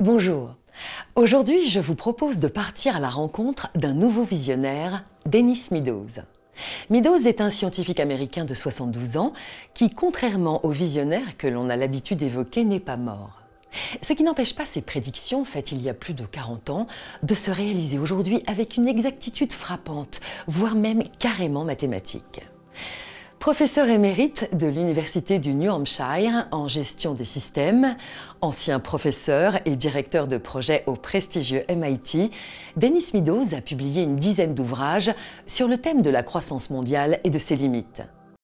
Bonjour. Aujourd'hui, je vous propose de partir à la rencontre d'un nouveau visionnaire, Dennis Meadows. Meadows est un scientifique américain de 72 ans qui, contrairement aux visionnaires que l'on a l'habitude d'évoquer, n'est pas mort. Ce qui n'empêche pas ses prédictions, faites il y a plus de 40 ans, de se réaliser aujourd'hui avec une exactitude frappante, voire même carrément mathématique. Professeur émérite de l'Université du New Hampshire en gestion des systèmes, ancien professeur et directeur de projet au prestigieux MIT, Dennis Meadows a publié une dizaine d'ouvrages sur le thème de la croissance mondiale et de ses limites.